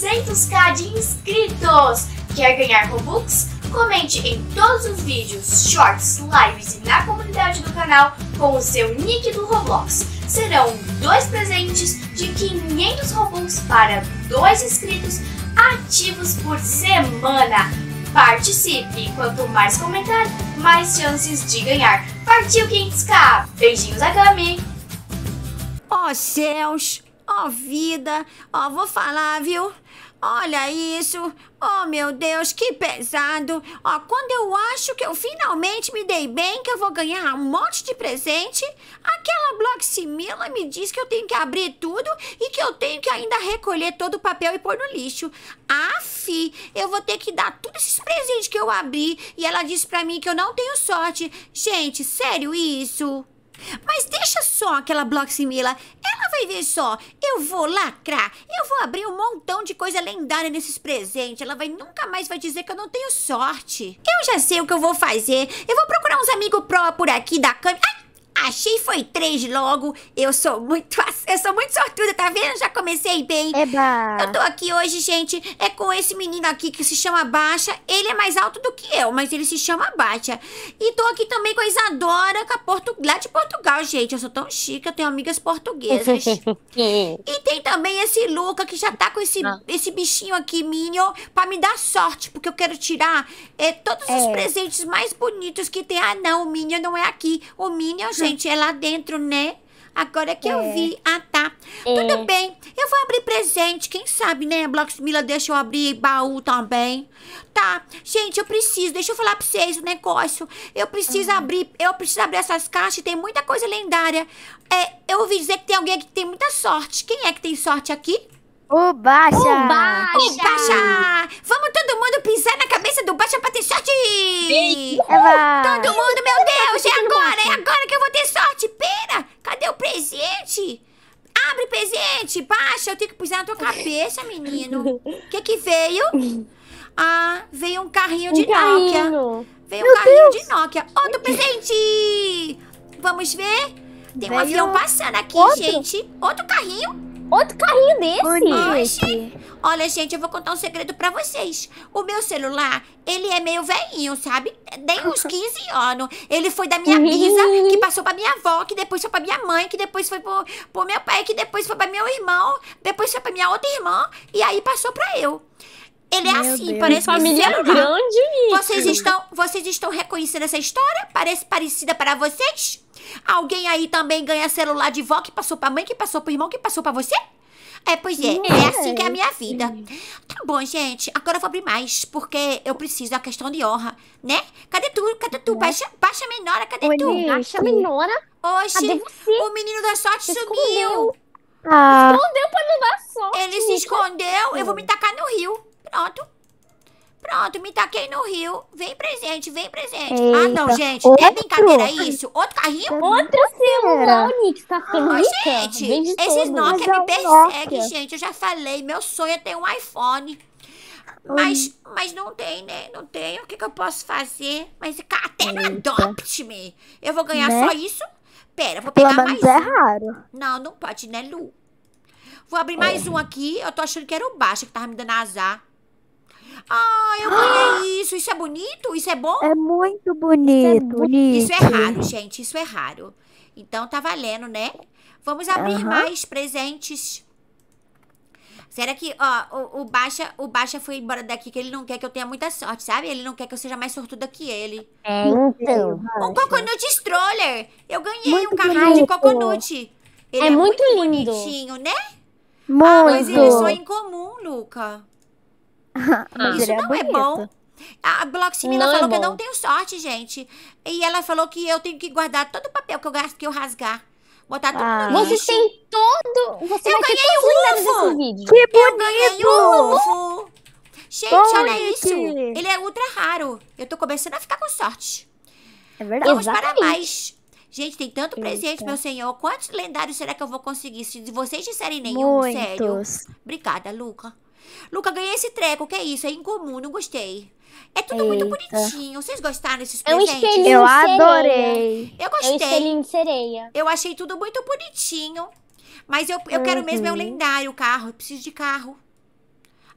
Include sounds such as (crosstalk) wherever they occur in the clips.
200k de inscritos! Quer ganhar Robux? Comente em todos os vídeos, shorts, lives e na comunidade do canal com o seu nick do Roblox. Serão dois presentes de 500 Robux para dois inscritos ativos por semana. Participe! Quanto mais comentar, mais chances de ganhar. Partiu 500k! Beijinhos, Agami! Oh céus! Oh vida! Oh, vou falar, viu? Olha isso! Oh, meu Deus, que pesado! Ó, oh, quando eu acho que eu finalmente me dei bem, que eu vou ganhar um monte de presente, aquela Bloximila me diz que eu tenho que abrir tudo e que eu tenho que ainda recolher todo o papel e pôr no lixo. Afi, eu vou ter que dar todos esses presentes que eu abri e ela disse para mim que eu não tenho sorte. Gente, sério isso? Mas deixa só aquela Bloximila. Ela vai ver só. Eu vou lacrar. Eu vou abrir um montão de coisa lendária nesses presentes. Ela vai nunca mais vai dizer que eu não tenho sorte. Eu já sei o que eu vou fazer. Eu vou procurar uns amigos pró por aqui da câmera. Ai, Achei foi três logo. Eu sou muito. (laughs) Eu sou muito sortuda, tá vendo? Já comecei bem. Eba. Eu tô aqui hoje, gente, é com esse menino aqui que se chama Baixa. Ele é mais alto do que eu, mas ele se chama Baixa. E tô aqui também com a Isadora, com a Portu... lá de Portugal, gente. Eu sou tão chique, eu tenho amigas portuguesas. (laughs) e tem também esse Luca que já tá com esse, ah. esse bichinho aqui, Minion, pra me dar sorte, porque eu quero tirar eh, é, todos é. os presentes mais bonitos que tem. Ah, não, o Minion não é aqui. O Minion, (laughs) gente gente, é lá dentro, né? Agora é que é. eu vi. Ah, tá. É. Tudo bem. Eu vou abrir presente. Quem sabe, né? A Blocksmila deixa eu abrir baú também. Tá. Gente, eu preciso. Deixa eu falar pra vocês o negócio. Eu preciso uhum. abrir. Eu preciso abrir essas caixas. Tem muita coisa lendária. É, eu ouvi dizer que tem alguém que tem muita sorte. Quem é que tem sorte aqui? O Baixa! O Baixa! O Baixa! Vamos todo mundo pisar na cabeça do Baixa pra ter sorte! Sim. Todo mundo, meu Deus! É agora! É agora que eu vou Nossa, eu tenho que pisar na tua cabeça, menino. O (laughs) que que veio? Ah, veio um carrinho um de carrinho. Nokia. Veio Meu um carrinho Deus. de Nokia. Outro presente! Vamos ver? Tem um avião passando aqui, outro? gente. Outro carrinho? Outro carrinho desse? Oxi. Olha, gente, eu vou contar um segredo pra vocês. O meu celular, ele é meio velhinho, sabe? Tem uns 15 (laughs) anos. Ele foi da minha bisa, (laughs) que passou pra minha avó, que depois foi pra minha mãe, que depois foi pro, pro meu pai, que depois foi pra meu irmão, depois foi pra minha outra irmã, e aí passou pra eu. Ele é Meu é assim, Deus. parece família celular. É tá. grande. Vocês estão, vocês estão reconhecendo essa história? Parece parecida para vocês? Alguém aí também ganha celular de vó que passou para mãe, que passou para irmão, que passou para você? É, pois é. É, é assim que é a minha vida. Tá bom, gente. Agora eu vou abrir mais, porque eu preciso da é questão de honra, né? Cadê tu? Cadê tu? Hum? Baixa, baixa menora, cadê Oi, tu? Baixa menora? Oxe, o menino da sorte sumiu. Escondeu. Ah. Escondeu pra não dar sorte. Ele se escondeu. Eu vou me hum. tacar no rio. Pronto. Pronto, me taquei no rio. Vem presente, vem presente. Ah, Eita. Ah, não, gente. É outro. É brincadeira isso? Outro carrinho? Outro celular, Nix. Tá ficando ah, Gente, esses Nokia me é perseguem, gente. Eu já falei. Meu sonho é ter um iPhone. Mas, mas não tem, né? Não tem. O que, que eu posso fazer? Mas até no Adopt-me. Eu vou ganhar né? só isso? Pera, vou pegar mais é um. raro. Não, não pode, né, Lu? Vou abrir é. mais um aqui. Eu tô achando que era o baixo que tava me dando azar. Ai, eu ganhei isso. Isso é bonito? Isso é bom? É muito bonito. Isso é, bonito. Isso é raro, gente. Isso é raro. Então tá valendo, né? Vamos abrir uhum. mais presentes. Será que, ó, o, o, Baixa, o Baixa foi embora daqui que ele não quer que eu tenha muita sorte, sabe? Ele não quer que eu seja mais sortuda que ele. É, então. Um Coconut Stroller! Eu ganhei muito um carrinho bonito. de Coconut. Ele é, é muito, muito lindo. bonitinho, né? Muito. Ah, mas ele é em comum, Luca. (laughs) Isso é não é bom. A Bloximina é falou é que eu não tenho sorte, gente. E ela falou que eu tenho que guardar todo o papel que eu gasto, que eu rasgar. Botar ah. tudo no lixo. Você tem todo... Você eu ganhei um UFO! Que bonito! Eu ganhei um UFO! Gente, Bom, olha gente. isso! Ele é ultra raro. Eu tô começando a ficar com sorte. É verdade. Vamos para mais. Gente, tem tanto presente, meu senhor. Quantos lendários será que eu vou conseguir? Se vocês disserem nenhum, Muitos. sério. Obrigada, Luca. Luca, ganhei esse treco. Que é isso? É incomum, não gostei. É tudo Eita. muito bonitinho. Vocês gostaram desses é presentes? É um espelhinho Eu adorei. Eu gostei. É um espelhinho de sereia. Eu achei tudo muito bonitinho. Mas eu, eu uhum. quero mesmo é um uhum. lendário carro. Eu preciso de carro.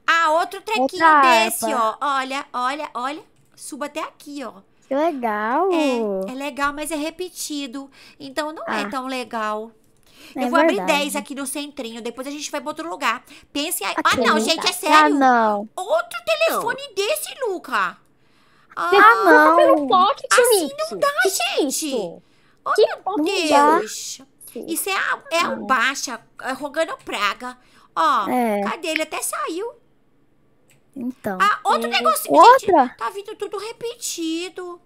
Ah, outro trequinho Outra desse, ó. Olha, olha, olha. Suba até aqui, ó. Que legal. É, é legal, mas é repetido. Então não é ah. é tão legal. É eu vou verdade. abrir 10 aqui no centrinho, depois a gente vai pra outro lugar. Pense aí. ah, não, gente, é sério. Ah, não. Outro telefone não. desse, Luca. Ah, ah tá não. Pelo pocket, assim não dá, é gente. Oh, que meu Deus. Isso é a, é a baixa, é rogando praga. Ó, é. cadê? Ele até saiu. Então. Ah, outro é. negocinho. Outra? Gente, tá vindo tudo repetido.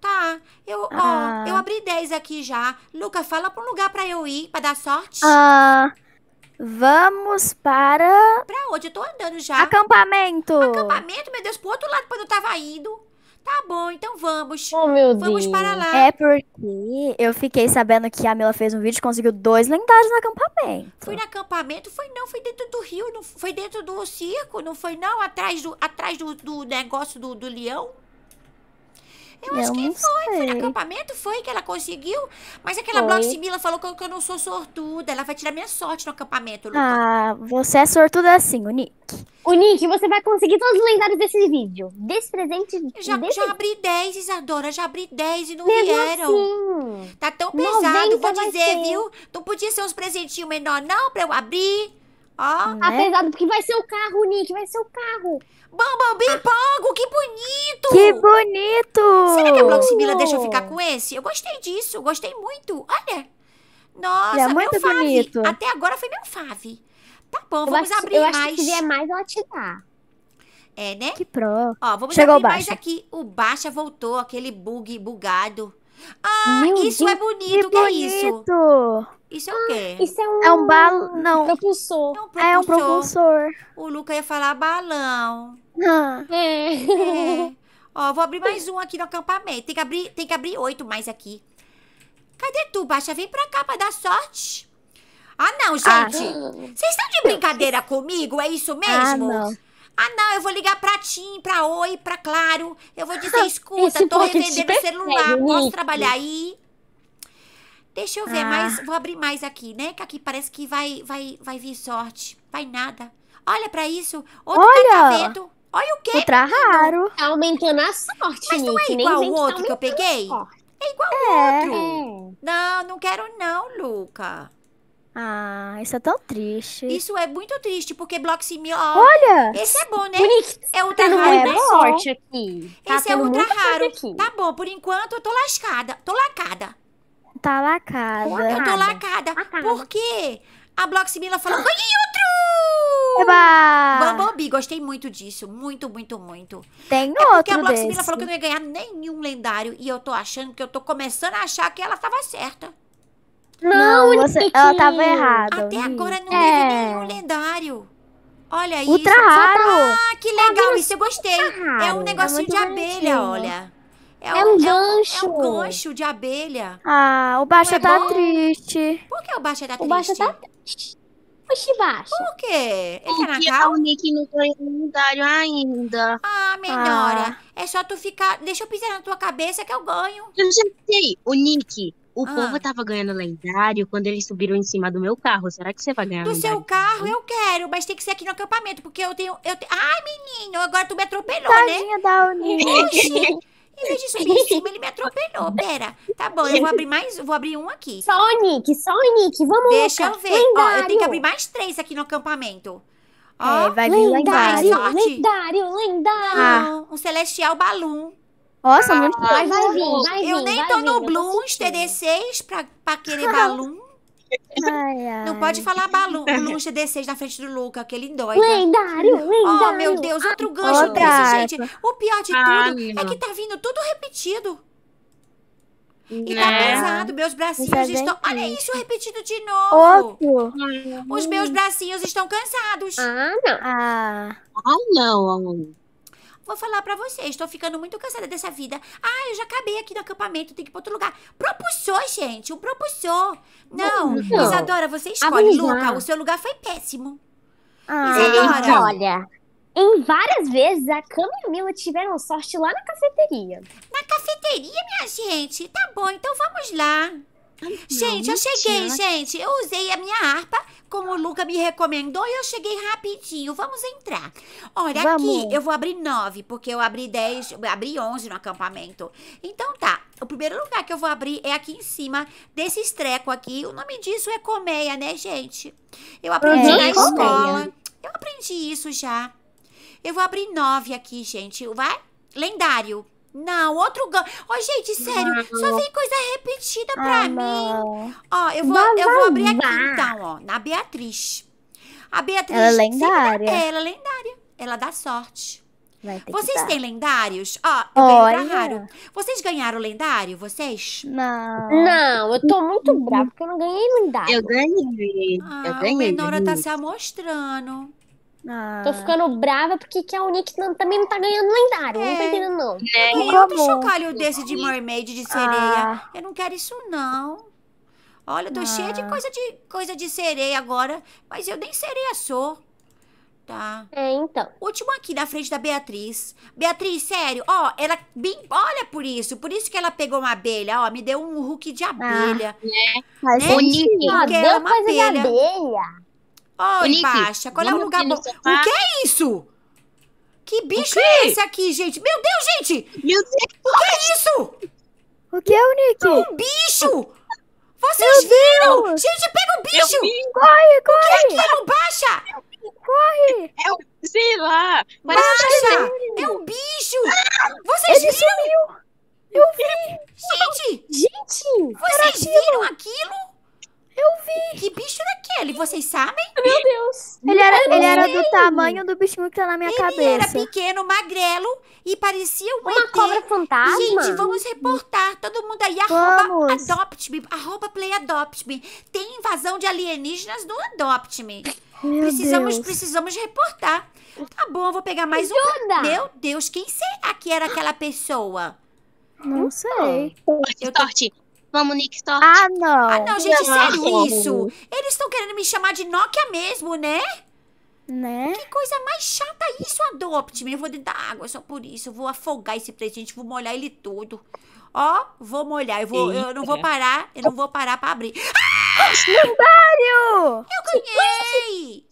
Tá, eu, ah. ó, eu ah. abri 10 aqui já. Luca, fala pra um lugar pra eu ir, pra dar sorte. Ah, vamos para... Pra onde? Eu tô andando já. Acampamento. Acampamento? Meu Deus, pro outro lado, quando eu tava indo. Tá bom, então vamos. Oh, meu vamos Deus. para lá. É porque eu fiquei sabendo que a Mila fez um vídeo e conseguiu dois lendários no acampamento. Foi no acampamento? Foi não, foi dentro do rio, não foi dentro do circo, não foi não? Atrás do, atrás do, do negócio do, do leão? Eu acho que foi. Sei. Foi no acampamento, foi que ela conseguiu. Mas aquela foi. Simila falou que eu, que eu, não sou sortuda. Ela vai tirar minha sorte no acampamento, Luca. Ah, você é sortuda assim, o Nick. O Nick, você vai conseguir todos os lendários desse vídeo. Desse presente. Já, desse... já abri 10, Isadora. Já abri 10 e não Mesmo vieram. Assim. Tá tão pesado, vou dizer, viu? Não podia ser uns presentinhos menor, não, pra eu abrir. Ah, né? Apesar do que vai ser o carro, Nick, vai ser o carro. Bumblebee ah. Pogo, que bonito! Que bonito! Será que a Bloximila deixa eu ficar com esse? Eu gostei disso, gostei muito. Olha! Nossa, é meu fave. Bonito. Até agora foi meu fave. Tá bom, eu vamos acho, abrir eu mais. Acho que se vier mais, ela te dá. É, né? Que pro. Ó, vamos Chegou abrir mais aqui. O Baixa voltou, aquele bug bugado. Ah, Meu isso é Deus, é bonito, que, que é bonito. isso? Isso é o quê? Ah, isso é um. É um balão. Não. Propulsor. É um propulsor. É um propulsor. O Luca ia falar balão. Ah. É. é. Ó, vou abrir mais um aqui no acampamento. Tem que abrir, tem que abrir oito mais aqui. Cadê tu, Baixa? Vem pra cá pra dar sorte. Ah, não, ah. gente. Vocês ah. estão de brincadeira comigo? É isso ah, mesmo? Ah, não. Ah, não, eu vou ligar pra Tim, pra Oi, pra Claro. Eu vou dizer, (laughs) escuta, tô revendendo o celular, posso trabalhar aí? Deixa eu ver, ah. mas vou abrir mais aqui, né? Que aqui parece que vai, vai, vai vir sorte. Vai nada. Olha pra isso. Outro tá Olha. catavento. Olha o quê? Outra tá raro. Tá aumentando a sorte, Mas não é igual o outro tá que eu peguei? É igual é. o outro. É. Não, não quero não, Luca. Ah, isso é tão triste. Isso é muito triste, porque ó. Olha! Esse é bom, né? É ultra é né? Tá é Tendo raro. Muita sorte aqui. Esse tá é ultra raro. Aqui. Tá bom, por enquanto eu tô lascada. Tô lacada. Tá lacada. eu tô lacada. lacada. Por quê? A Bloximila falou: Oi, outro! Eba! Bambobi, gostei muito disso. Muito, muito, muito. Tem é outro. Porque a Bloximila desse. falou que eu não ia ganhar nenhum lendário. E eu tô achando que eu tô começando a achar que ela tava certa. Não, não você, ela tava é. errada. Até agora não é. teve nenhum lendário. Olha isso. Ultra raro. Ah, que legal, isso eu gostei. É um é negocinho de abelha, olha. É, é, um, é um gancho. É um, é um gancho de abelha. Ah, o Baixa é tá bom? triste. Por que o Baixa tá, tá triste? O Baixa tá triste. Oxi, Baixa. Por quê? Ele é Natal? o Nick não ganhou lendário ainda. Ah, melhora. Ah. É só tu ficar... Deixa eu pisar na tua cabeça que eu ganho. Eu já sei. O Nick o ah. povo tava ganhando lendário quando eles subiram em cima do meu carro. Será que você vai ganhar? Do lendário? seu carro eu quero, mas tem que ser aqui no acampamento, porque eu tenho. Eu te... Ai, menino, agora tu me atropelou, né? Tadinha né? Da Oxi. Em vez de subir em (laughs) cima, ele me atropelou. Pera, tá bom, eu vou abrir mais, vou abrir um aqui. Só o Nick, só o Nick, vamos Deixa Luca. eu ver. Lendário. Ó, eu tenho que abrir mais três aqui no acampamento. É, Ó, é, vai vir lendário, lendário, lendário, Ah, um celestial balum. Nossa, ah, muito vai, vai, vir, vai vir, Eu nem tô no Blues TD6 pra, pra querer (laughs) balum. Ai, ai. Não pode falar balão, balão td 6 na frente do Luca, que ele dói. Lendário, lendário. Oh, meu Deus, outro ah, gancho desse, gente. O pior de tudo é que tá vindo tudo repetido. E tá é. pesado, meus bracinhos é estão... Olha isso, repetido de novo. Outro. Os meus bracinhos estão cansados. Ah, não. Ah, ah não. Vou falar para vocês, estou ficando muito cansada dessa vida. Ah, eu já acabei aqui no acampamento, tem que ir pra outro lugar. Propulsor, gente, um propulsor. Não, não. Isadora, você escolhe. Luca, o seu lugar foi péssimo. Ah, Isadora. Então. Olha, em várias vezes a Camila e a Mila tiveram sorte lá na cafeteria. Na cafeteria, minha gente? Tá bom, então vamos lá gente, eu cheguei, gente. Eu usei a minha harpa, como o Luca me recomendou, e eu cheguei rapidinho. Vamos entrar. Olha, Vamos. aqui eu vou abrir nove, porque eu abri dez, abri onze no acampamento. Então tá. O primeiro lugar que eu vou abrir é aqui em cima desse estreco aqui. O nome disso é colmeia, né, gente? Eu aprendi uhum, na escola. Eu aprendi isso já. Eu vou abrir nove aqui, gente. Vai? Lendário. Não, outro gancho. Ô, oh, gente, sério, não. só vem coisa repetida pra ah, mim. Não. Ó, eu vou, não, eu vou abrir aqui então, ó, na Beatriz. A Beatriz. Ela é lendária. ela é lendária. Ela dá sorte. Vocês têm lendários? Ó, eu ganhei raro. Vocês ganharam lendário, vocês? Não. Não, eu tô muito uhum. brava porque eu não ganhei lendário. Eu ganhei. Ah, eu ganhei. A Menora tá se amostrando. Ah. Tô ficando brava porque que a Unique não, também não tá ganhando lendário. É, não. Né? Tem outro chocalho desse de mermaid, de sereia. Ah. Eu não quero isso, não. Olha, eu tô ah. cheia de ah. coisa, de coisa de sereia agora, mas eu nem sereia sou. Tá. É, então. Último aqui na frente da Beatriz. Beatriz, sério, ó, ela bem. Olha por isso. Por isso que ela pegou uma abelha, ó. Me deu um hook de ah. abelha. Ah, né? Mas né? Bonito. É uma coisa abelha. de abelha. Baixa, qual é o lugar bom? O que é isso? Que bicho é esse aqui, gente? Meu Deus, gente! Meu Deus! O que é isso? O que é o Nick? É um bicho! Vocês Meu viram? Deus. Gente, pega o bicho! Corre, corre! O que é aquilo? Baixa! Corre! É o... Sei lá! Mas Baixa! É o bicho! Vocês viram? Sumiu. Eu vi! Gente! Gente! Vocês viram aquilo? Eu vi! Que bicho era aquele? Vocês sabem? Meu Deus! Ele era, ele era do tamanho do bichinho que tá na minha ele cabeça. Ele era pequeno, magrelo e parecia um Uma ET. cobra fantasma. Gente, vamos reportar. Todo mundo aí, arroba adopt-me, arroba play adopt-me. Tem invasão de alienígenas no adopt-me. Precisamos, Deus. precisamos reportar. Tá bom, vou pegar mais Ajuda. um. Meu Deus, quem será que era aquela pessoa? Não então. sei. Sorte, eu tô... Vamos, Nick, só. Ah, não. Ah, não, gente, não, é sério não. isso. Eles estão querendo me chamar de Nokia mesmo, né? Né? Que coisa mais chata isso, Adopt-me. Eu vou dentro da água só por isso. Eu vou afogar esse presente, vou molhar ele todo. Ó, vou molhar. Eu, vou, eu não vou parar, eu não vou parar pra abrir. Ah! Lendário! Eu ganhei!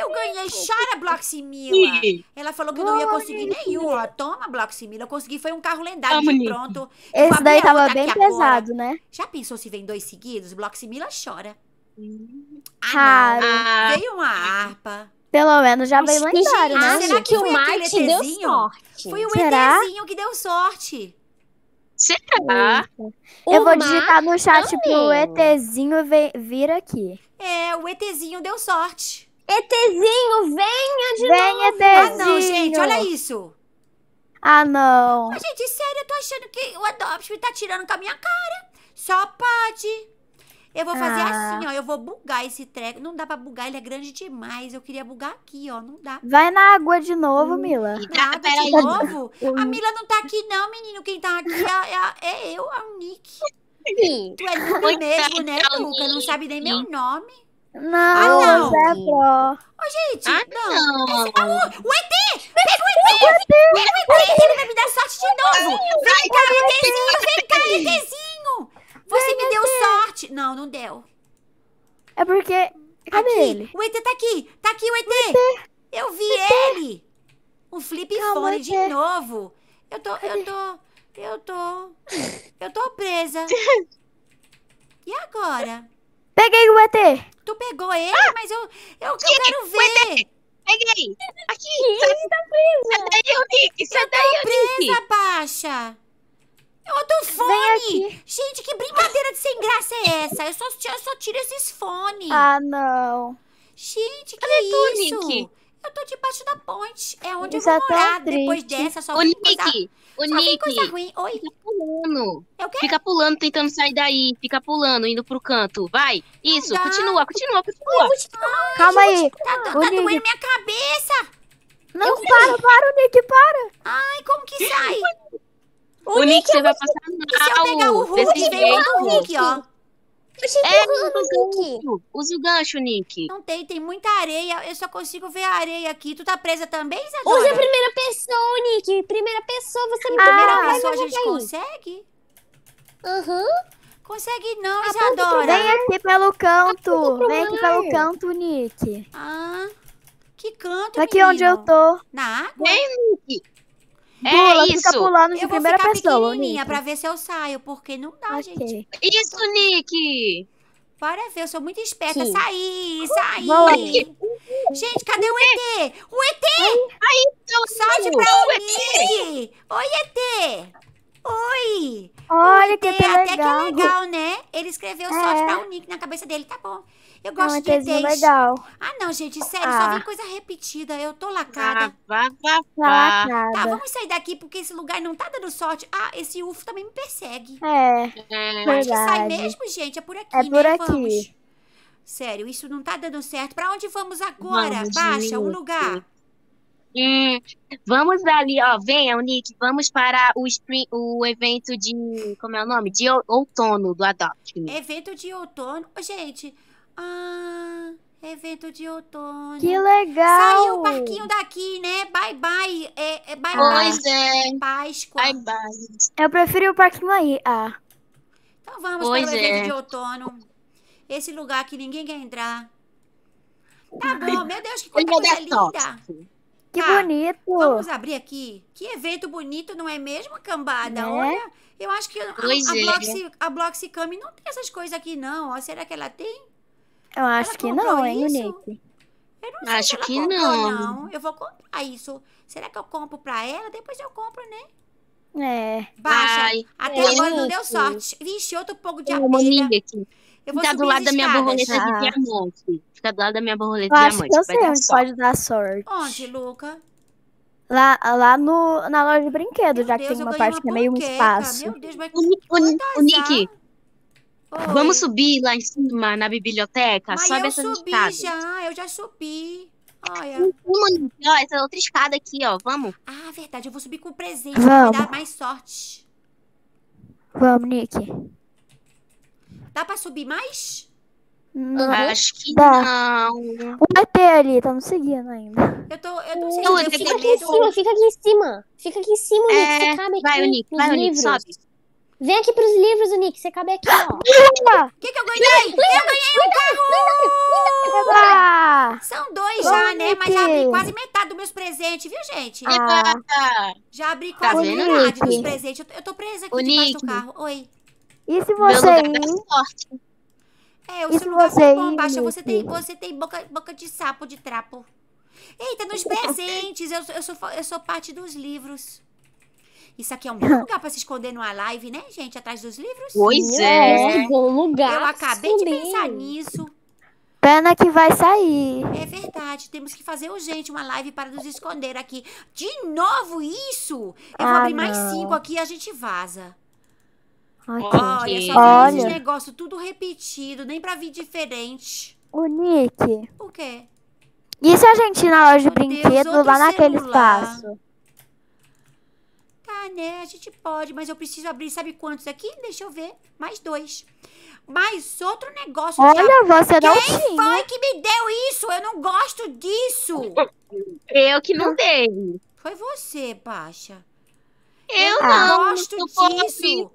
Eu ganhei! Chora, Bloximila! Ela falou que não ia conseguir nenhum. Ó, toma, Bloximila. Eu consegui, foi um carro lendário. Tamo, pronto. Esse daí tava bem pesado, agora. né? Já pensou se vem dois seguidos? Bloximila chora. Ah, ah, Veio uma ah. harpa. Pelo menos já veio lendário, né? Será que, o Mike deu sorte? Foi o será? ETzinho que deu sorte. Será? Eu vou digitar no chat também. pro ETzinho vir aqui. É, o ETzinho deu sorte. ETzinho, venha de Vem, novo. ETzinho. Ah, não, gente, olha isso. Ah, não. Mas, gente, sério, eu tô achando que o Adopt me tá tirando com a minha cara. Só pode. Eu vou fazer ah. assim, ó. Eu vou bugar esse treco. Não dá pra bugar, ele é grande demais. Eu queria bugar aqui, ó. Não dá. Vai na água de novo, hum. Mila. Na água ah, de novo? Hum. A Mila não tá aqui, não, menino. Quem tá aqui é, é, é eu, a é Nick. Sim. Tu é Nuke é, mesmo, né, Luca? É não sabe nem meu nome. Não, ah, não. é pro. Ô, gente, ah, não. não. ah, o, o ET! Pega o ET! Pega o ET! Ele vai me dar sorte de novo! Vem cá, ETzinho! Vem cá, ETzinho! Você me deu sorte. Não, não deu. É porque... Cadê aqui. ele? O ET tá aqui. Tá aqui o ET. O ET. Eu vi ET. ele. Um flip Calma, fone de novo. Eu tô... Eu tô... Eu tô... Eu tô presa. E agora? Peguei o ET. Tu pegou ele, ah, mas eu, eu, eu quero ver. Peguei. Aqui. Ele tá presa. Sai daí, Nick. Sai daí, Nick. Eu tô presa, Baixa. Eu tô fone! Gente, que brincadeira de sem graça é essa? Eu só, eu só tiro esses fones. Ah, não. Gente, que é isso? Nick? Eu tô debaixo da ponte. É onde eu vou morar. Triste. Depois dessa, só o Nick, coisa... O só Nick, coisa ruim. Oi. Fica pulando. É o quê? Fica pulando, tentando sair daí. Fica pulando, indo pro canto. Vai. Isso, continua, continua, continua. Ai, Calma aí. Tá, tá doendo Nick. minha cabeça. Não, eu para, para, Nick, para. Ai, como que sai? O, o Nick, Nick é vai passar mal. Se eu pegar o Hulk, vem o Nick, ó. É, usa Usa o gancho, Nick. Não tem, tem muita areia. Eu só consigo ver a areia aqui. Tu tá presa também, Isadora? Usa a primeira pessoa, Nick. Primeira pessoa, você me ah, primeira pessoa a gente consegue? Aham. Uhum. Consegue não, Isadora. Vem aqui pelo canto. Vem aqui pelo canto, Nick. Ah, que canto, tá Aqui menino? onde eu tô. Na água? Vem, Nick. É isso. Fica pulando de eu primeira vou ficar pessoa. Pequenininha pra ver se eu saio, porque não dá, okay. gente. Isso, Nick! Bora ver, eu sou muito esperta. Sim. Saí, saí. Gente, cadê o ET? O ET! Aí, então, Salte pra ET! Oi, ET! Oi! Olha ET, que até é legal. que legal, né? Ele escreveu é. sorte pra o Nick na cabeça dele, tá bom. Eu gosto não, de texto. legal. Ah, não, gente, sério, ah. só vem coisa repetida. Eu tô lacada. Ah, vá, tá, tá, vamos sair daqui, porque esse lugar não tá dando sorte. Ah, esse UFO também me persegue. É, é Onde que sai mesmo, gente? É por aqui, é né? por Aqui. Vamos. Sério, isso não tá dando certo. Pra onde vamos agora? Vamos, Baixa, um lugar. Hum, vamos ali, ó. Venha, Nick, vamos para o, spring, o evento de. Como é o nome? De outono do Adopt. Evento de outono. Gente, ah, evento de outono. Que legal! Saiu o parquinho daqui, né? Bye bye. É, é bye pois bye. é. Páscoa. Bye bye. Eu prefiro o parquinho aí. Ah. Então vamos pois para o evento é. de outono. Esse lugar que ninguém quer entrar. Tá bom, meu Deus, que coisa linda. Que tá, bonito. Vamos abrir aqui. Que evento bonito, não é mesmo, cambada? É? Olha, eu acho que a, a, é. Bloxi, Bloxicam não tem essas coisas aqui, não. Ó, será que ela tem? Eu acho que não, hein, Nick? acho que não. não. Eu vou comprar ah, isso. Será que eu compro pra ela? Depois eu compro, né? É. Baixa. Até é agora não deu sorte. Vixe, outro pouco de abelha. aqui. Eu vou Fica do lado da minha borboleta de ah. diamante. Fica do lado da minha borboleta de diamante. Eu sei onde pode dar sorte. Onde, Luca? Lá, lá no, na loja de brinquedo, Meu já Deus, que tem uma parte que é meio um espaço. Meu Deus, mas o, o, o Nick, Oi. Vamos subir lá em cima, na biblioteca? Mas Sobe eu subi escadas. já, eu já subi. Olha. ó, essa outra escada aqui, ó. Vamos. Ah, verdade. Eu vou subir com o presente Vamos. pra dar mais sorte. Vamos, Nick. Dá pra subir mais? Não. Ah, acho que Dá. não. O IP ali, tá me seguindo ainda. Eu tô, eu tô Não, eu fica aqui em cima, fica aqui em cima. Fica aqui em cima, é... Nick. Você cabe aqui. Vai, Nick, vai, Nick, sobe. Vem aqui pros livros, Nick. Você cabe aqui, ó. (laughs) O que, que eu ganhei? eu ganhei um carro! Ah! São dois já, né? Mas já abri quase metade dos meus presentes, viu, gente? Ah. Ah. Já abri quase metade dos presentes. Eu tô, presa aqui o debaixo do carro. Oi. E se você. É, o e seu lugar você é bom, Baixa. Você tem, você tem boca, boca de sapo de trapo. Eita, nos (laughs) presentes. Eu, eu, sou, eu sou parte dos livros. Isso aqui é um bom (coughs) lugar pra se esconder numa live, né, gente? Atrás dos livros? Pois é. É um bom lugar. Eu acabei de pensar nisso. Pena que vai sair. É verdade, temos que fazer urgente uma live para nos esconder aqui. De novo isso? Eu ah, vou abrir não. mais cinco aqui e a gente vaza. Ai, Olha, só Olha. esses negócios tudo repetido, nem pra vir diferente. O Nick. O quê? E se a gente ir na loja de brinquedos lá naquele celular. espaço? Ah, né? A gente pode, mas eu preciso abrir, sabe quantos aqui? Deixa eu ver. Mais dois. Mais outro negócio. Olha, você Quem não Quem foi que me deu isso? Eu não gosto disso. Eu que não dei. Foi você, Pacha. Eu, eu não gosto disso.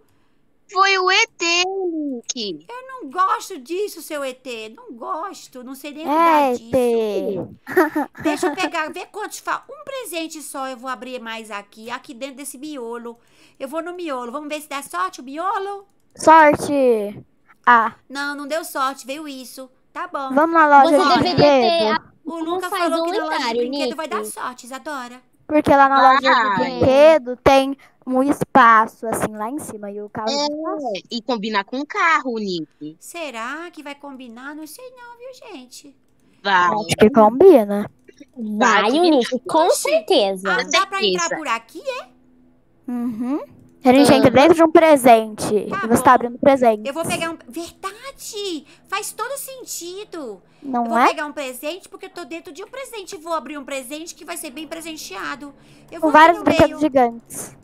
Foi o ET, Link. Eu não gosto disso, seu ET. Não gosto. Não sei nem mudar é, disso. ET. (laughs) Deixa eu pegar, ver quantos falta. Um presente só eu vou abrir mais aqui, aqui dentro desse miolo. Eu vou no miolo. Vamos ver se dá sorte o miolo? Sorte. Ah. Não, não deu sorte. Veio isso. Tá bom. Vamos na loja Você de deveria ter... O Luca falou um que na loja de brinquedo vai dar sorte, Isadora. Porque lá na ah. loja de brinquedo tem um espaço assim lá em cima e o carro. É, e combinar com o carro, Nick. Será que vai combinar? Não sei não, viu, gente? Vai. Acho que combina. Vai, vai Nick, com certeza. Ah, dá pra entrar por aqui, é? Uhum. A gente hum. entra dentro de um presente. Tá e você tá abrindo presente. Eu vou pegar um. Verdade! Faz todo sentido. Não eu vou é? pegar um presente porque eu tô dentro de um presente. Vou abrir um presente que vai ser bem presenteado. Eu Com vários brinquedos gigantes.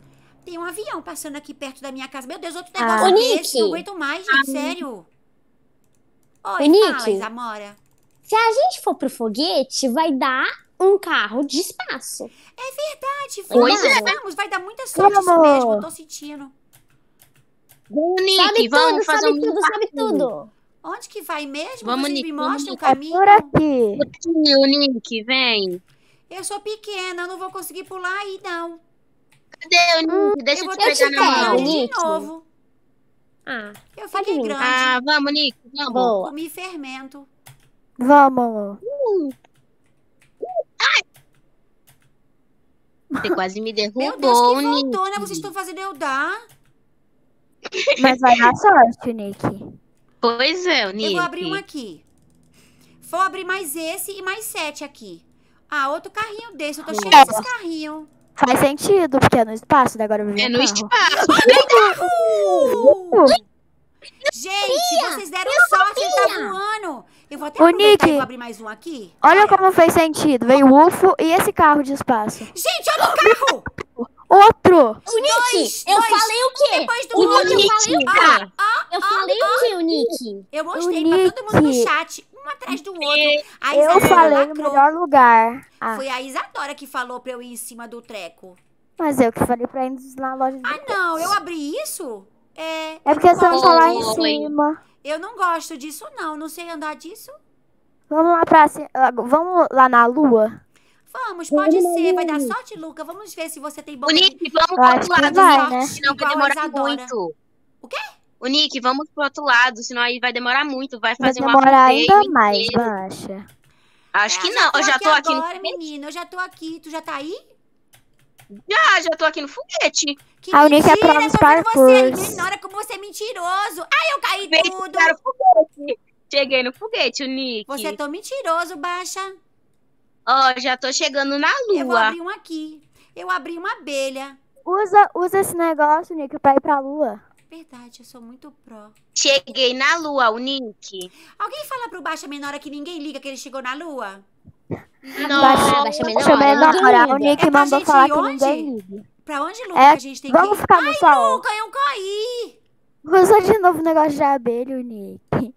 Tem um avião passando aqui perto da minha casa. Meu Deus, outro ah. negócio ah. desse. Não aguento mais, gente, ah. sério. Oi, Nick, fala, Isamora. Se a gente for pro foguete, vai dar um carro de espaço. É verdade, vamos, é. vamos. Vai dar muita sorte isso mesmo, eu tô sentindo. Nick, sabe vamos tudo, fazer sabe um tudo, sabe tudo. Onde que vai mesmo? Vamos, Nick, me mostra o caminho? É por aqui. O Nick, vem. Eu sou pequena, não vou conseguir pular aí, não. Cadê o Nick? Hum, Deixa eu, te pegar na mão. De novo. Ah, eu fiquei grande. Ah, vamos, Nick. Vamos. Boa. Comi fermento. Vamos. Uh. Você quase me (laughs) derrubou, Meu Deus, que voltou! voltona vocês estão fazendo eu dar. (laughs) Mas vai dar sorte, Nick. Pois é, Nick. Eu vou abrir um aqui. Vou abrir mais esse e mais sete aqui. Ah, outro carrinho desse. Eu tô cheio desses carrinhos. Faz sentido, porque é no espaço, né? agora eu É no carro. espaço. (laughs) Gente, vocês deram sorte, ele tá voando. Eu vou até o Nick, e abrir mais um aqui. Olha é. como fez sentido. Veio o UFO e esse carro de espaço. Gente, olha o carro! (laughs) Outro! O Nick! Dois, eu dois. falei o quê? Depois do o outro, Nick. eu falei o quê? Ah, ah eu ah, falei o quê, o ah. Nick? Eu mostrei pra todo mundo no chat, um atrás do outro. É. A eu Isadora falei lacrou. no melhor lugar. Ah. Foi a Isadora que falou pra eu ir em cima do treco. Mas eu que falei pra ir na loja Ah, não, eu abri isso? É. É porque você não tá lá em cima. Eu não gosto disso, não. Não sei andar disso. Vamos lá pra. Vamos lá na lua? Vamos, pode ser. Vai dar sorte, Luca? Vamos ver se você tem bom. Nick, vamos pro outro lado, vai, né? senão vai demorar muito. O quê? O Nick, vamos pro outro lado, senão aí vai demorar muito. Vai fazer vai demorar uma ainda mais, baixa. Acho é, que ah, não. Eu já tô aqui. Agora, no... menino, eu já tô aqui. Tu já tá aí? Já, já tô aqui no foguete. Que a é mentira, Nick é pra tô parkour. vendo você. Ignora como você é mentiroso. Ai, eu caí Vem tudo. Cheguei no foguete, o Nick. Você é tão mentiroso, Baixa. Ó, oh, já tô chegando na lua. Eu vou abrir um aqui. Eu abri uma abelha. Usa, usa esse negócio, Nick, pra ir pra lua. Verdade, eu sou muito pró. Cheguei na lua, o Nick. Alguém fala pro Baixa Menor que ninguém liga que ele chegou na lua? Não, Baixa, baixa Menor. Baixa menor o Nick é mandou falar que ninguém liga. Pra onde, Luca, é, a gente tem vamos que Vamos ficar no Ai, sol. Luca, eu é caí. Usa de novo o negócio de abelha, o Nick.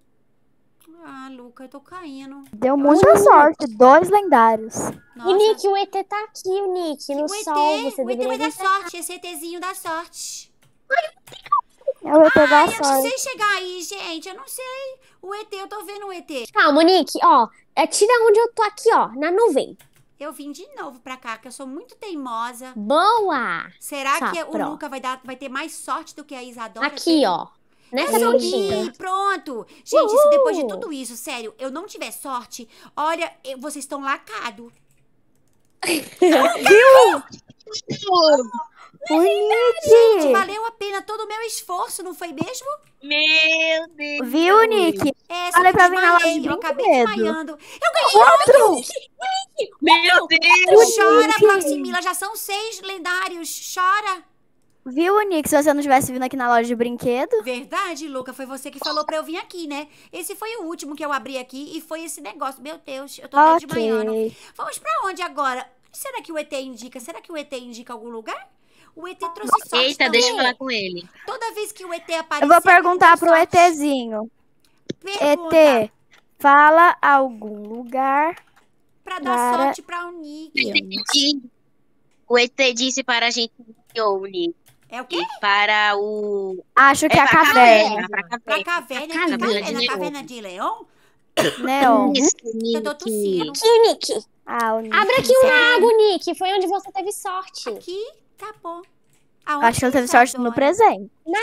Ah, Luca, eu tô caindo. Deu muita sorte, dois lendários. Nossa. E Nick, o ET tá aqui, o Nick, no o ET, Você o ET vai dar sorte, esse ETzinho dá sorte. Eu vou pegar Ai, sorte. eu não sei chegar aí, gente, eu não sei. O ET, eu tô vendo o ET. Calma, Nick, ó, é, tira onde eu tô aqui, ó, na nuvem. Eu vim de novo pra cá, que eu sou muito teimosa. Boa! Será Só, tá, que o pronto. Luca vai, dar, vai ter mais sorte do que a Isadora? Aqui, ó. Nessa né, pontinha. Pronto. Gente, Uhul. se depois de tudo isso, sério, eu não tiver sorte, olha, eu, vocês estão lacados. (laughs) Viu? Bonito. Gente, valeu a pena todo o meu esforço, não foi mesmo? Meu Deus. Viu, Nick? É, Olha pra mim na live. Eu acabei desmaiando. Eu ganhei outro! Meu Deus! Chora, Proximila, já são seis lendários. Chora! Viu, Nick? Se você não tivesse vindo aqui na loja de brinquedo. Verdade, Luca. Foi você que falou pra eu vir aqui, né? Esse foi o último que eu abri aqui e foi esse negócio. Meu Deus, eu tô okay. de manhã. Vamos pra onde agora? Será que o ET indica? Será que o ET indica algum lugar? O ET trouxe sorte Eita, também. deixa eu falar com ele. Toda vez que o ET aparece... Eu vou perguntar pro sorte. ETzinho. Pergunta. ET, fala algum lugar... Pra dar para... sorte pra o Nick. O ET disse para a gente que o Nick. É o quê? E para o. Acho que é, é a caverna. para caverna. A caverna, de Leão? Leão. (coughs) Isso, Nick. Eu tô tossindo. Aqui, Nick. Ah, Nick. Abre aqui um lago, Nick. Foi onde você teve sorte. Aqui, acabou. Aonde Acho que ela teve sorte no presente. Na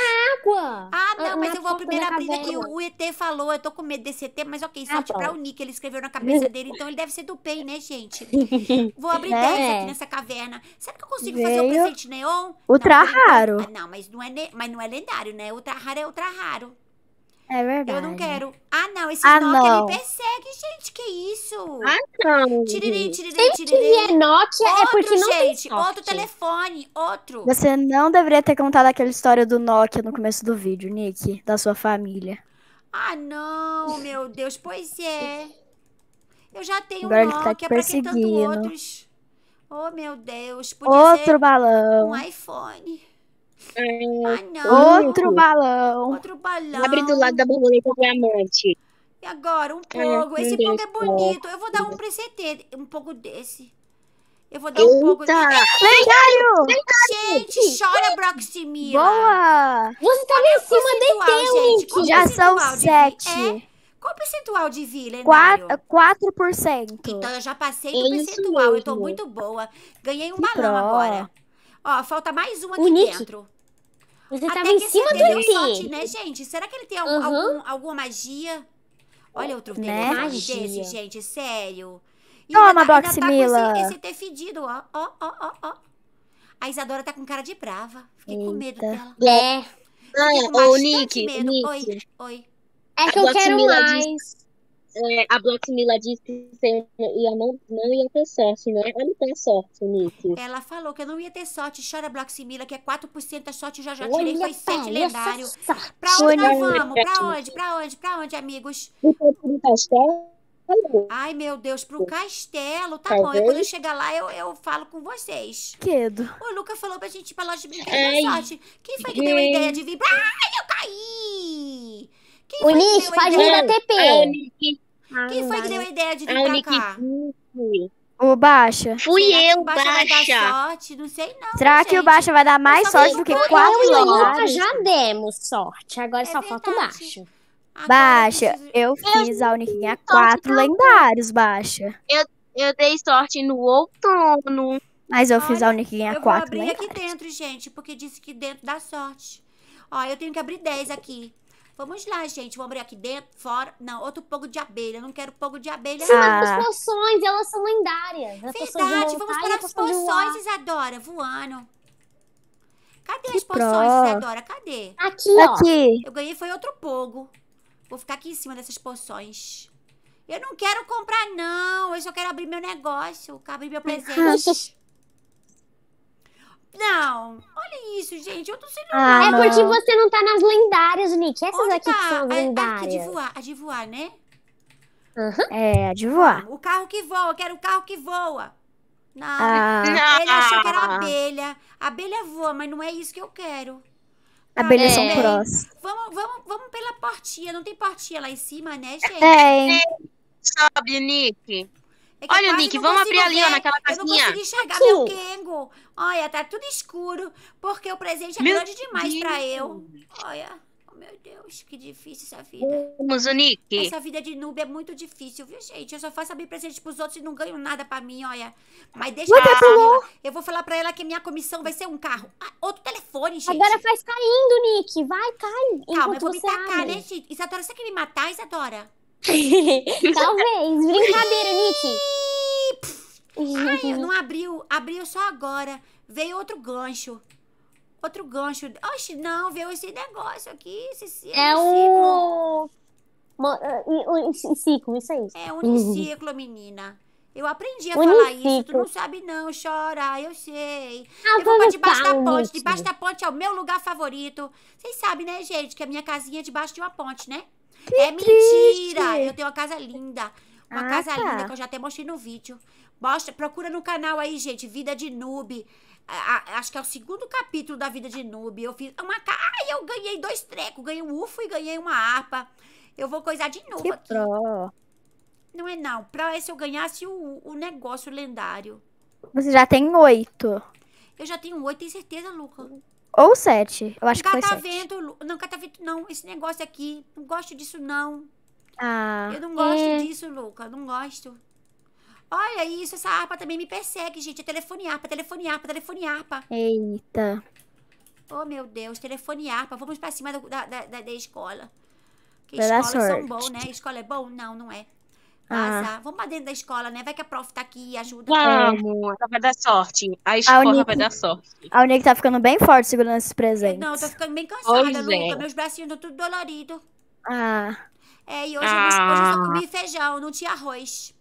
água. Ah, ah, não, mas eu vou primeiro abrir aqui. O ET falou, eu tô com medo desse ET, mas ok, tá sorte ah, pra o Nick, ele escreveu na cabeça dele, então ele deve ser do PEI, né, gente? (laughs) Vou abrir é. Né? 10 aqui nessa caverna. Será que eu consigo Veio. fazer um presente neon? Ultra não, raro. Ah, não, mas não, é, mas não é lendário, né? Ultra raro é ultra raro. É verdade. Eu não quero. Ah, não, esse ah, Nokia não. me persegue, gente. Que isso? Ah, não. Tiriri, tiriri, tiriri. que é Nokia outro, é porque não gente, tem Outro telefone, outro. Você não deveria ter contado aquela história do Nokia no começo do vídeo, Nick, da sua família. Ah, não, meu Deus. Pois é. Eu já tenho Agora um Nokia, tá te é pra que tanto outros? Oh, meu Deus. Podia outro balão. um iPhone. Ah, não. Outro balão. Outro balão. Abre do lado da borboleta diamante. E agora, um pogo. Esse pogo é bonito. Eu vou dar um pra um pouco desse. Eu vou dar um pouco desse. Lendário! Gente, chora, Broximira. Boa! Você tá ali em cima, dei teu link. Já são sete. É? Qual o percentual de vila, lendário? 4%. cento. Então, eu já passei do é percentual. Eu tô muito boa. Ganhei um balão agora. Ó, falta mais um aqui o dentro. Nick. Você Até tava em cima do ET. né, gente? Será que ele tem algum, uhum. algum alguma magia? Olha outro né? magia desse, gente, sério. E Toma, ainda, Box ainda tá Mila. com esse, esse ter fedido, ó. Ó, ó, ó, ó. A Isadora tá com cara de brava. Fiquei Eita. com medo dela. É. Ah, ô, Nick, Nick. Oi, oi. É que a eu Box quero Mila mais. Diz é, a Black Mila disse que você ia não, não ia ter sorte, né? Ela não tem sorte Nick. Ela falou que eu não ia ter sorte. Chora, Black Mila, que é 4% a sorte. Já já tirei, foi 7 lendário. Pra onde nós vamos? Pra onde? Pra onde? Pra onde, amigos? Ai, meu Deus, pro castelo. Tá bom, eu, quando eu chegar lá, eu, eu falo com vocês. Quedo. O Luca falou pra gente ir pra loja de brinquedos sorte. Quem foi que deu a ideia de vir? Ai, eu caí! Quem Unice, faz vir da TP. Quem foi que deu né? a ideia de vir pra cá? O Baixa. Fui Será eu, que o Baixa. vai dar sorte? Não sei não, Será gente. Né, que o Baixa vai dar mais sorte do que quatro eu e o Lucas já demos sorte. Agora é só falta o Baixa. Agora Baixa, eu, preciso... eu fiz a Unique ganhar quatro não. lendários, Baixa. Eu, eu dei sorte no outono. Mas eu fiz a Unique ganhar quatro lendários. Eu vou abrir lendários. aqui dentro, gente, porque disse que dentro dá sorte. Ó, eu tenho que abrir 10 aqui. Vamos lá, gente. Vamos abrir aqui dentro, fora. Não, outro pogo de abelha. não quero pogo de abelha. Sim, ah. as poções, elas são lendárias. As Verdade, vamos para as poções, Isadora. Voando. Cadê que as poções, pro. Isadora? Cadê? Aqui, ó. Aqui. Eu ganhei foi outro pogo. Vou ficar aqui em cima dessas poções. Eu não quero comprar, não. Eu só quero abrir meu negócio. Abrir meu presente. Não, olha isso, gente. Eu tô sendo. Ah, é porque você não tá nas lendárias, Nick. Essas Onde aqui tá? que são é, é lendárias. A, a, de voar, a é de voar, né? Uhum. É, a de voar. O carro que voa, quero o carro que voa. Não, ah. ele achou que era ah. abelha. A abelha voa, mas não é isso que eu quero. Tá, Abelhas são prós. Vamos, vamos, vamos pela portinha. Não tem portinha lá em cima, né, gente? Tem. É, Sobe, Nick. É Olha, Nick, vamos abrir ali, ó, naquela casinha. Eu não consegui enxergar meu Kengo. Olha, tá tudo escuro, porque o presente é meu grande demais Deus. pra eu. Olha, oh, meu Deus, que difícil essa vida. Vamos, Nick. Essa vida de noob é muito difícil, viu, gente? Eu só faço abrir presente pros outros e não ganho nada pra mim, olha. Mas deixa eu... eu vou falar pra ela que minha comissão vai ser um carro. Ah, outro telefone, gente. Agora faz caindo, Nick. Vai, cai. Calma, eu vou me tacar, abre. né, gente? Isadora, você quer me matar, Isadora? (laughs) Talvez. Brincadeira, Nick. Ai, não abriu. Abriu só agora. Veio outro gancho. Outro gancho. Oxe, não, veio esse negócio aqui. Esse, é esse eh, é o... Uniciclo, isso aí. É uniciclo, menina. Eu aprendi a uniciclo. falar isso. Tu não sabe, não, chora, eu sei. Ah, eu vou pra debaixo da ponte. Debaixo da ponte é o meu lugar favorito. Vocês sabem, né, gente, que a minha casinha é debaixo de uma ponte, né? Que é mentira! Triste. Eu tenho uma casa linda. Uma ah, casa tá. linda que eu já até mostrei no vídeo. Mostra, procura no canal aí, gente. Vida de Noob. A, a, acho que é o segundo capítulo da Vida de Noob. Eu fiz uma casa. Ai, eu ganhei dois trecos. Ganhei um ufo e ganhei uma harpa. Eu vou coisar de novo que aqui. Pro. Não é não. Pra é se eu ganhasse o, o negócio lendário. Você já tem oito. Eu já tenho oito, tenho certeza, Luca. Ou sete. Eu acho que foi sete. Catavento. Não, tá catavento não. Esse negócio aqui. Não gosto disso, não. Ah. Eu não gosto é. disso, Luca. Não gosto. Olha isso, essa harpa também me persegue, gente. É telefone harpa, telefone harpa, telefone harpa. Eita. Oh, meu Deus, telefone harpa. Vamos pra cima da, da, da, da escola. Que escola são bom, né? Escola é bom? Não, não é. Ah. Vamos pra dentro da escola, né? Vai que a prof tá aqui e ajuda. Vamos, ela é, vai dar sorte. A escola a Unique, vai dar sorte. A Unique tá ficando bem forte segurando esses presentes. Não, eu tô ficando bem cansada, pois Luca. É. Meus bracinhos estão tudo doloridos. Ah. É, e hoje, ah. eu, hoje eu só comi ah. feijão, não tinha arroz.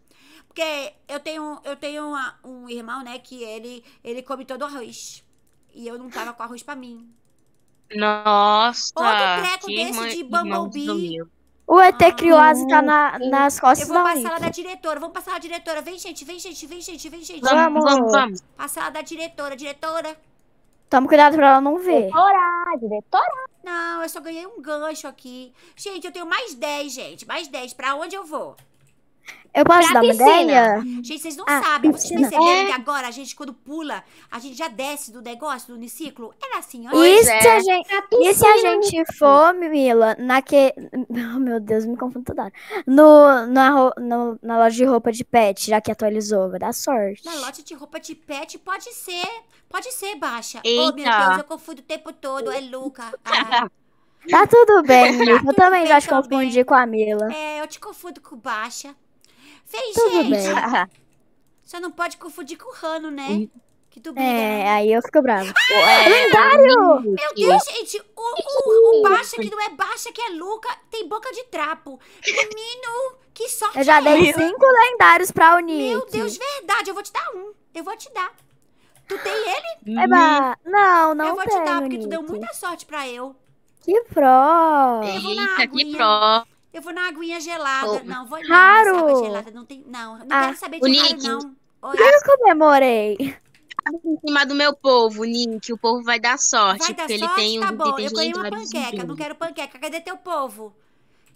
Porque eu tenho, eu tenho uma, um irmão, né, que ele, ele come todo arroz. E eu não tava com arroz pra mim. Nossa! Outro treco desse irmã, de Bumblebee. O é ET ah, criou tá na, nas costas da Eu vou da passar lá da diretora, vamos passar lá da diretora. Vem, gente, vem, gente, vem, gente, vem, gente. Vamos, vamos, vamos. Passar lá da diretora, diretora. Toma cuidado pra ela não ver. Diretora, diretora. Não, eu só ganhei um gancho aqui. Gente, eu tenho mais 10, gente, mais 10. Pra onde eu vou? Eu posso pra dar piscina. uma ideia? Gente, vocês não ah, sabem. Piscina. Vocês perceberam é. que agora a gente, quando pula, a gente já desce do negócio, do uniciclo? Era assim, olha. é. a gente, e se a gente for, Mila, naquele... (laughs) Oh, meu Deus, me confundo toda hora. No, na, no, na loja de roupa de pet, já que atualizou, vai dar sorte. Na loja de roupa de pet pode ser. Pode ser, Baixa. Eita. Oh, meu Deus, eu confundo o tempo todo. É Luca. Tá tudo bem, tá Mila. Eu também já te confundi com a Mila. É, eu te confundo com Baixa. Fez, Tudo gente. bem. (laughs) Só não pode confundir com o Rano, né? Que tu briga. É, né? aí eu fico bravo. Ah, é lendário! Meu Deus, gente, o, o, o Baixa que não é Baixa, que é Luca, tem boca de trapo. Menino, que sorte Eu já é dei é cinco lendários pra unir. Meu Deus, verdade, eu vou te dar um. Eu vou te dar. Tu tem ele? Eba, não, não Eu vou tenho, te dar, porque Nick. tu deu muita sorte pra eu. Que pró! Eita, que pró! Eu vou na aguinha gelada. Oh, não, vou raro. não, gelada. Não, tem, não, não ah, quero saber de raro, Nick. não. Oi. Eu comemorei. Tá em cima do meu povo, Nick. O povo vai dar sorte. Vai dar porque sorte? ele tem tá um bom. Eu ganhei uma panqueca. Não quero panqueca. Cadê teu povo?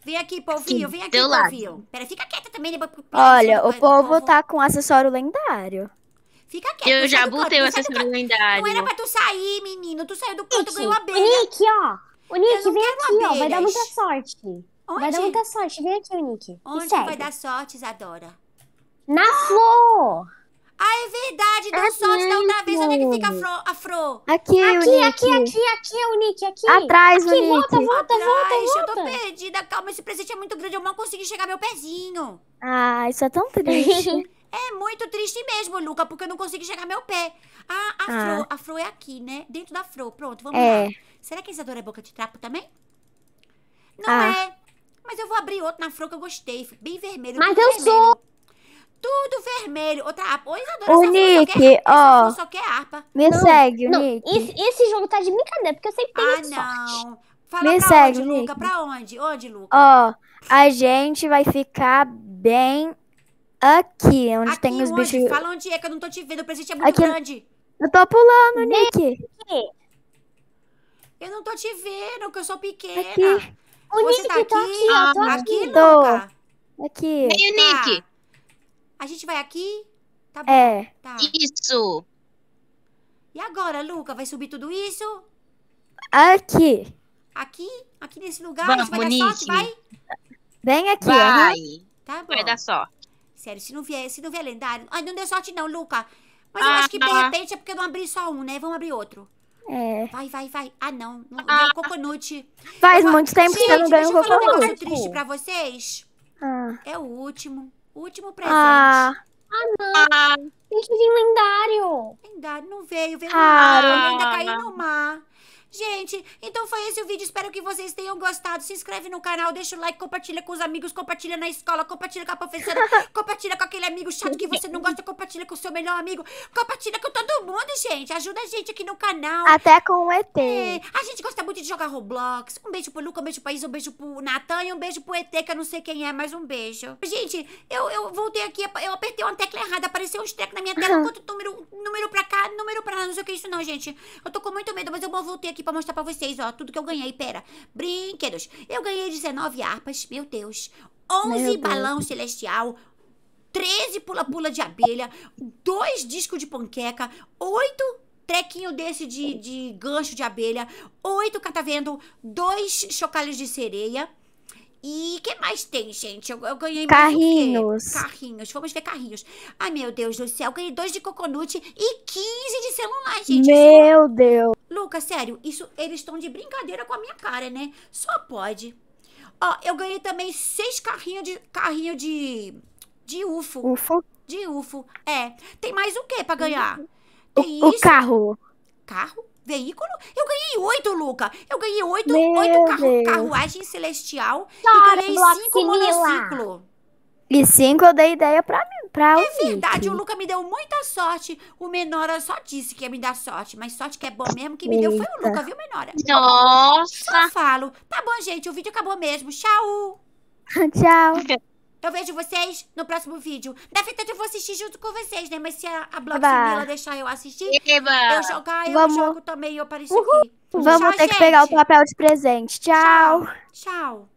Vem aqui, povinho, vem aqui, povinho. Lado. Pera, fica quieta também. Depois... Olha, o povo tá com acessório lendário. Fica quieta. Eu já botei o acessório lendário. Não era pra tu sair, menino. Tu saiu do canto, ganhou a beira. Nick, ó. O Nick, vem aqui, ó. Vai dar muita sorte. Onde? Vai dar muita sorte. Vem aqui, Nick. Onde vai dar sorte, Isadora? Na flor! Ah, é verdade. Dá sorte da outra vez. Onde é que fica a flor? A Aqui, aqui, aqui, aqui, aqui, Nick, aqui. Atrás, aqui, Unique. Volta, volta, Atrás. volta, volta. Eu tô perdida. Calma, esse presente é muito grande. Eu mal consegui chegar meu pezinho. Ah, isso é tão triste. (laughs) É muito triste mesmo, Luca, porque eu não consigo chegar meu pé. Ah, a ah. Fro, a Fro é aqui, né? Dentro da Fro. Pronto, vamos é. lá. Será que a Isadora é boca de trapo também? Não ah. é. Mas eu vou abrir outro na flor que eu gostei. Bem vermelho. Mas eu vermelho. sou. Tudo vermelho. Outra harpa. Oi, Isadora, o Nick, ó. Só, só quer harpa. Me não, segue, não. Nick. Esse, esse, jogo tá de brincadeira, porque eu sempre tenho ah, sorte. Ah, não. Fala Me pra segue, onde, Nick. Luca? Pra onde? Onde, Luca? Ó, a gente vai ficar bem aqui, onde aqui, tem os onde? bichos. Fala onde é, que eu não tô te vendo. O presente é muito aqui. grande. Eu tô pulando, Nick. Nick. Eu não tô te vendo, que eu sou pequena. Aqui. O Você Nick, tá aqui? aqui, eu tô ah. aqui, tô. Luca? Aqui. Vem, tá. Nick. A gente vai aqui? Tá bom. É. Tá. Isso. E agora, Luca? Vai subir tudo isso? Aqui. Aqui? Aqui nesse lugar? Vamos, vai Nick. dar sorte, vai? Vem aqui, Vai. Tá bom. Vai dar sorte. Sério, se não vier, se não vier lendário... Ai, não deu sorte não, Luca. Mas eu acho ah. que, de repente, é porque eu não abri só um, né? Vamos abrir outro. É. Vai, vai, vai. Ah, não. Não ah. deu coconut. Faz muito tempo Gente, que eu não ganho um coconut. Deixa eu falar um triste pra vocês. Ah. É o último. O último presente. Ah, ah não. Ah. Tem que vir lendário. Lendário. Não veio. Veio ah. no mar. ainda caiu no mar. Gente, então foi esse o vídeo. Espero que vocês tenham gostado. Se inscreve no canal, deixa o like, compartilha com os amigos, compartilha na escola, compartilha com a professora, (laughs) compartilha com aquele amigo chato que você não gosta, compartilha com o seu melhor amigo, compartilha com todo mundo, gente. Ajuda a gente aqui no canal. Até com o ET. É, a gente gosta muito de jogar Roblox. Um beijo pro Luca, um beijo pro Isa, um beijo pro Natan e um beijo pro ET, que eu não sei quem é, mas um beijo. Gente, eu, eu voltei aqui, eu apertei uma tecla errada, apareceu um teclas na minha tela, uhum. (laughs) quanto número, número pra cá, número pra lá, não sei o que é isso não, gente. Eu tô com muito medo, mas eu voltei aqui aqui para mostrar para vocês, ó, tudo que eu ganhei. Pera, brinquedos. Eu ganhei 19 harpas, meu Deus. 11 meu balão celestial, 13 pula-pula de abelha, dois discos de panqueca, oito trequinho desse de, de gancho de abelha, oito catavento, dois chocalhos de sereia, e que mais tem, gente? Eu, eu ganhei carrinhos. Carrinhos. Vamos ver carrinhos. Ai, meu Deus do céu. Eu ganhei dois de coconut e 15 de celular, gente. Meu isso... É- Deus. Lucas, sério, isso eles estão de brincadeira com a minha cara, né? Só pode. Ó, eu ganhei também seis carrinhos de carrinho de de UFO. UFO? De UFO. É. Tem mais o que para ganhar? Tem o, isso? o carro. Carro? veículo? Eu ganhei oito, Luca. Eu ganhei oito, oito carru carruagem celestial Chora, e ganhei cinco monociclo. E cinco eu dei ideia pra mim. Pra é verdade, o Luca me deu muita sorte. O Menora só disse que ia me dar sorte, mas sorte que é bom mesmo, que me Eita. deu foi o Luca, viu, Menora? Nossa! Eu falo. Tá bom, gente, o vídeo acabou mesmo. Tchau! (laughs) Tchau! (laughs) Eu vejo vocês no próximo vídeo. Na verdade, eu vou assistir junto com vocês, né? Mas se a, a Bloxmila deixar eu assistir, Eba. eu jogar, eu Vamos. jogo também. Eu apareço Uhul. aqui. Vamos Tchau, ter gente. que pegar o papel de presente. Tchau. Tchau. Tchau.